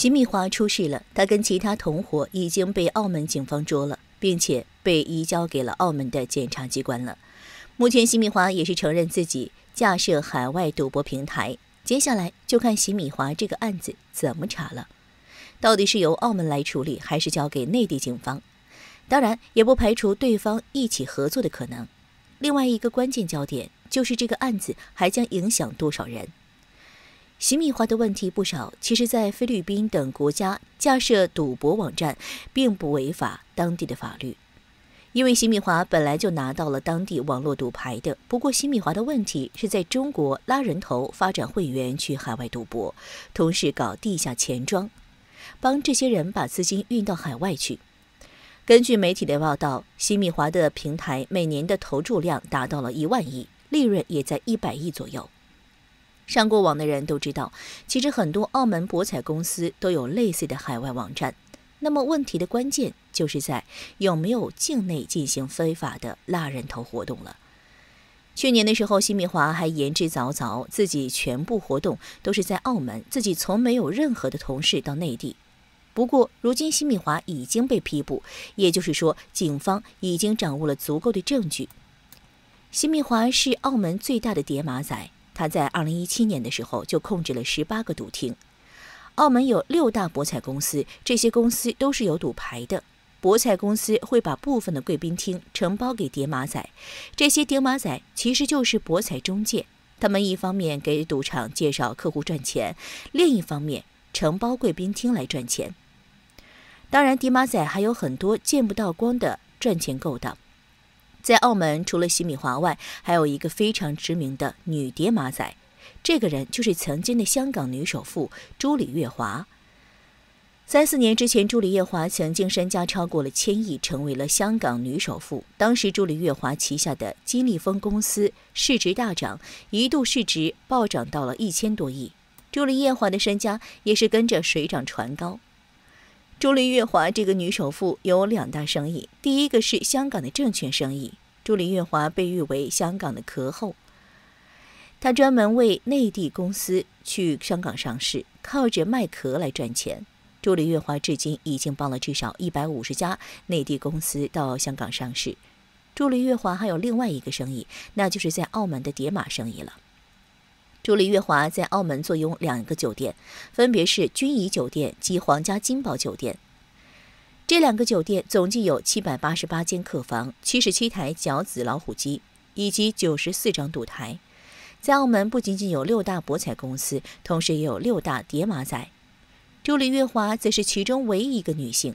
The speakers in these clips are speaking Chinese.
席米华出事了，他跟其他同伙已经被澳门警方捉了，并且被移交给了澳门的检察机关了。目前，席米华也是承认自己架设海外赌博平台。接下来就看席米华这个案子怎么查了，到底是由澳门来处理，还是交给内地警方？当然，也不排除对方一起合作的可能。另外一个关键焦点就是这个案子还将影响多少人。洗米华的问题不少，其实，在菲律宾等国家架设赌博网站并不违法当地的法律，因为洗米华本来就拿到了当地网络赌牌的。不过，洗米华的问题是在中国拉人头发展会员去海外赌博，同时搞地下钱庄，帮这些人把资金运到海外去。根据媒体的报道，洗米华的平台每年的投注量达到了一万亿，利润也在一百亿左右。上过网的人都知道，其实很多澳门博彩公司都有类似的海外网站。那么问题的关键就是在有没有境内进行非法的拉人头活动了。去年的时候，辛米华还言之凿凿，自己全部活动都是在澳门，自己从没有任何的同事到内地。不过，如今辛米华已经被批捕，也就是说，警方已经掌握了足够的证据。辛米华是澳门最大的叠马仔。他在二零一七年的时候就控制了十八个赌厅。澳门有六大博彩公司，这些公司都是有赌牌的。博彩公司会把部分的贵宾厅承包给叠马仔，这些叠马仔其实就是博彩中介。他们一方面给赌场介绍客户赚钱，另一方面承包贵宾厅来赚钱。当然，叠马仔还有很多见不到光的赚钱勾当。在澳门，除了洗米华外，还有一个非常知名的女蝶马仔，这个人就是曾经的香港女首富朱丽叶华。三四年之前，朱丽叶华曾经身家超过了千亿，成为了香港女首富。当时，朱丽叶华旗下的金利丰公司市值大涨，一度市值暴涨到了一千多亿，朱丽叶华的身家也是跟着水涨船高。朱丽月华这个女首富有两大生意，第一个是香港的证券生意。朱丽月华被誉为香港的壳后，她专门为内地公司去香港上市，靠着卖壳来赚钱。朱丽月华至今已经帮了至少一百五十家内地公司到香港上市。朱丽月华还有另外一个生意，那就是在澳门的叠码生意了。朱丽月华在澳门坐拥两个酒店，分别是君怡酒店及皇家金宝酒店。这两个酒店总计有七百八十八间客房、七十七台绞子老虎机以及九十四张赌台。在澳门，不仅仅有六大博彩公司，同时也有六大叠马仔。朱丽月华则是其中唯一一个女性。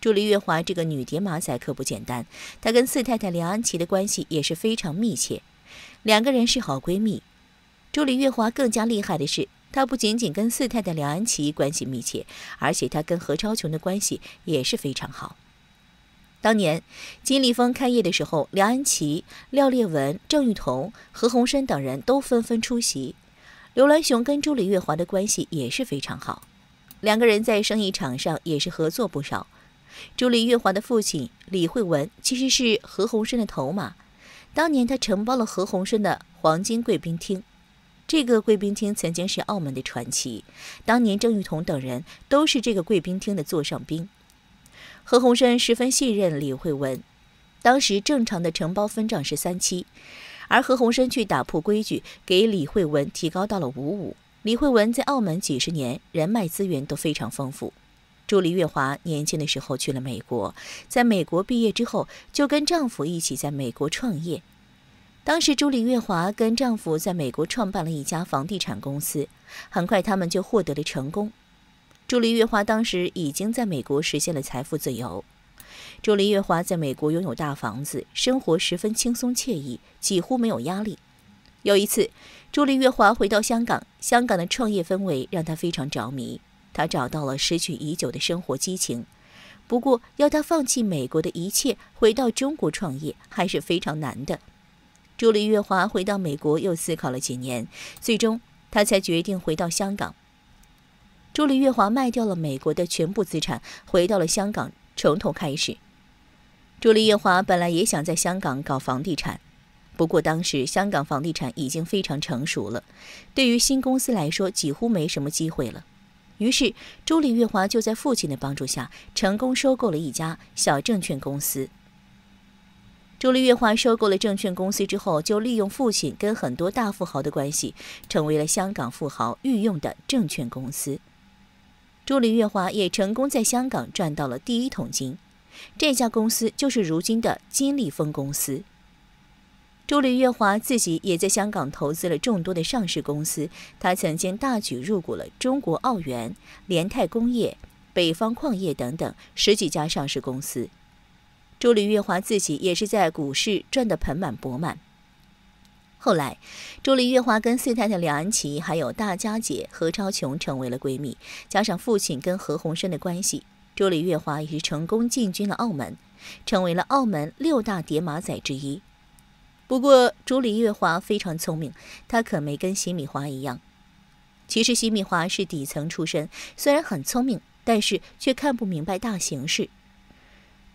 朱丽月华这个女叠马仔可不简单，她跟四太太梁安琪的关系也是非常密切，两个人是好闺蜜。朱李月华更加厉害的是，他不仅仅跟四太太梁安琪关系密切，而且他跟何超琼的关系也是非常好。当年金立峰开业的时候，梁安琪、廖烈文、郑裕彤、何鸿燊等人都纷纷出席。刘銮雄跟朱李月华的关系也是非常好，两个人在生意场上也是合作不少。朱李月华的父亲李惠文其实是何鸿燊的头马，当年他承包了何鸿燊的黄金贵宾厅。这个贵宾厅曾经是澳门的传奇，当年郑裕彤等人都是这个贵宾厅的座上宾。何鸿燊十分信任李慧文，当时正常的承包分账是三七，而何鸿燊却打破规矩，给李慧文提高到了五五。李慧文在澳门几十年，人脉资源都非常丰富。助理月华年轻的时候去了美国，在美国毕业之后就跟丈夫一起在美国创业。当时，朱丽月华跟丈夫在美国创办了一家房地产公司，很快他们就获得了成功。朱丽月华当时已经在美国实现了财富自由。朱丽月华在美国拥有大房子，生活十分轻松惬意，几乎没有压力。有一次，朱丽月华回到香港，香港的创业氛围让她非常着迷，她找到了失去已久的生活激情。不过，要她放弃美国的一切，回到中国创业，还是非常难的。朱丽月华回到美国，又思考了几年，最终他才决定回到香港。朱丽月华卖掉了美国的全部资产，回到了香港，从头开始。朱丽月华本来也想在香港搞房地产，不过当时香港房地产已经非常成熟了，对于新公司来说几乎没什么机会了。于是，朱丽月华就在父亲的帮助下，成功收购了一家小证券公司。朱丽月华收购了证券公司之后，就利用父亲跟很多大富豪的关系，成为了香港富豪御用的证券公司。朱丽月华也成功在香港赚到了第一桶金，这家公司就是如今的金利丰公司。朱丽月华自己也在香港投资了众多的上市公司，他曾经大举入股了中国澳元、联泰工业、北方矿业等等十几家上市公司。朱李月华自己也是在股市赚得盆满钵满。后来，朱丽月华跟四太太梁安琪，还有大家姐何超琼成为了闺蜜。加上父亲跟何鸿燊的关系，朱丽月华也是成功进军了澳门，成为了澳门六大叠马仔之一。不过，朱丽月华非常聪明，她可没跟席米华一样。其实，席米华是底层出身，虽然很聪明，但是却看不明白大形势。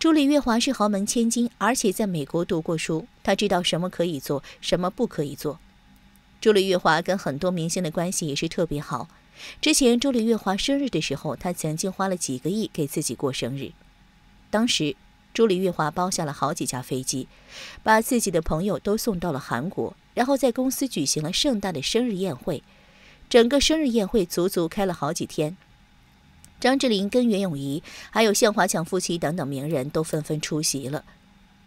朱丽·月华是豪门千金，而且在美国读过书，她知道什么可以做，什么不可以做。朱丽·月华跟很多明星的关系也是特别好。之前朱丽·月华生日的时候，她曾经花了几个亿给自己过生日。当时，朱丽·月华包下了好几架飞机，把自己的朋友都送到了韩国，然后在公司举行了盛大的生日宴会，整个生日宴会足足开了好几天。张智霖、跟袁咏仪，还有向华强夫妻等等名人都纷纷出席了。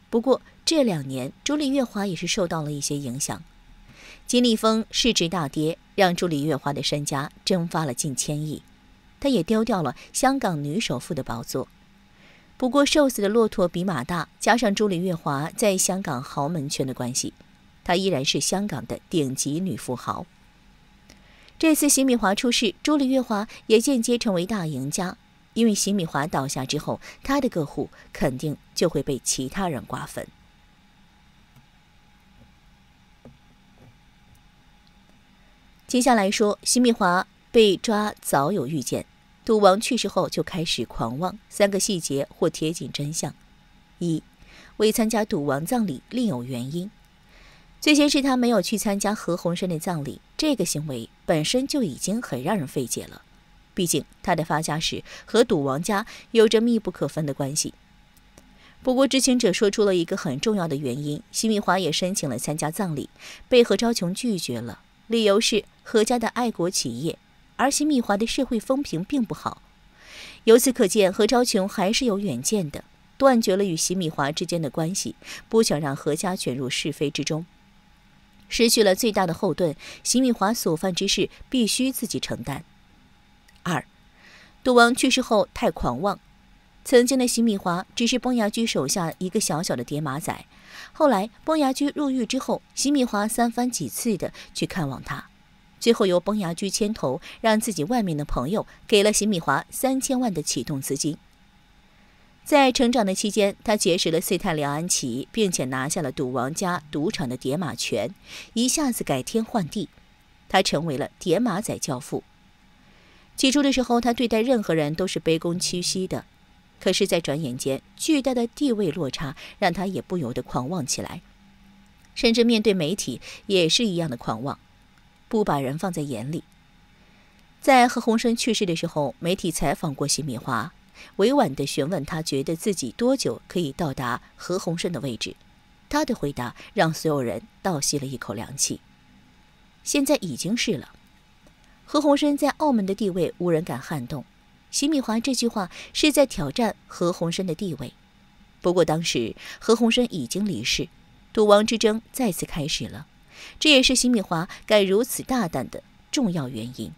不过这两年，朱丽叶华也是受到了一些影响。金利丰市值大跌，让朱丽叶华的身家蒸发了近千亿，她也丢掉了香港女首富的宝座。不过瘦死的骆驼比马大，加上朱丽叶华在香港豪门圈的关系，她依然是香港的顶级女富豪。这次洗敏华出事，朱丽月华也间接成为大赢家，因为洗敏华倒下之后，他的客户肯定就会被其他人瓜分。接下来说，席敏华被抓早有预见，赌王去世后就开始狂妄，三个细节或贴近真相：一、未参加赌王葬礼另有原因，最先是他没有去参加何鸿燊的葬礼。这个行为本身就已经很让人费解了，毕竟他的发家史和赌王家有着密不可分的关系。不过知情者说出了一个很重要的原因，席敏华也申请了参加葬礼，被何昭琼拒绝了，理由是何家的爱国企业，而席敏华的社会风评并不好。由此可见，何昭琼还是有远见的，断绝了与席敏华之间的关系，不想让何家卷入是非之中。失去了最大的后盾，席敏华所犯之事必须自己承担。二，赌王去世后太狂妄，曾经的席敏华只是崩牙驹手下一个小小的叠马仔，后来崩牙驹入狱之后，席敏华三番几次的去看望他，最后由崩牙驹牵头，让自己外面的朋友给了席敏华三千万的启动资金。在成长的期间，他结识了塞太梁安琪，并且拿下了赌王家赌场的叠马权，一下子改天换地，他成为了叠马仔教父。起初的时候，他对待任何人都是卑躬屈膝的，可是，在转眼间，巨大的地位落差让他也不由得狂妄起来，甚至面对媒体也是一样的狂妄，不把人放在眼里。在何鸿燊去世的时候，媒体采访过席敏华。委婉地询问他觉得自己多久可以到达何鸿燊的位置，他的回答让所有人倒吸了一口凉气。现在已经是了，何鸿燊在澳门的地位无人敢撼动，席敏华这句话是在挑战何鸿燊的地位。不过当时何鸿燊已经离世，赌王之争再次开始了，这也是席敏华敢如此大胆的重要原因。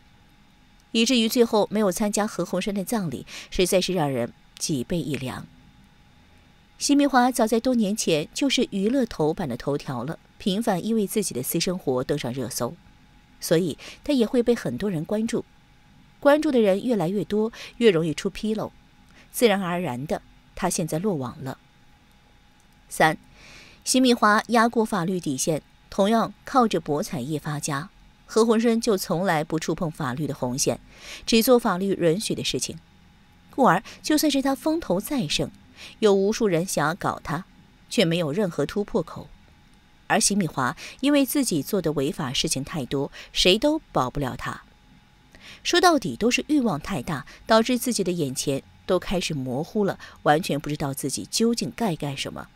以至于最后没有参加何鸿燊的葬礼，实在是让人脊背一凉。奚美华早在多年前就是娱乐头版的头条了，频繁因为自己的私生活登上热搜，所以她也会被很多人关注。关注的人越来越多，越容易出纰漏，自然而然的，她现在落网了。三，奚美华压过法律底线，同样靠着博彩业发家。何鸿燊就从来不触碰法律的红线，只做法律允许的事情，故而就算是他风头再盛，有无数人想要搞他，却没有任何突破口。而邢敏华因为自己做的违法事情太多，谁都保不了他。说到底，都是欲望太大，导致自己的眼前都开始模糊了，完全不知道自己究竟该干什么。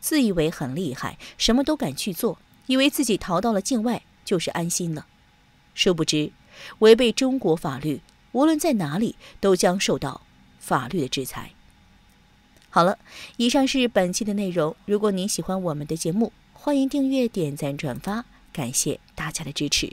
自以为很厉害，什么都敢去做，以为自己逃到了境外。就是安心了，殊不知，违背中国法律，无论在哪里都将受到法律的制裁。好了，以上是本期的内容。如果您喜欢我们的节目，欢迎订阅、点赞、转发，感谢大家的支持。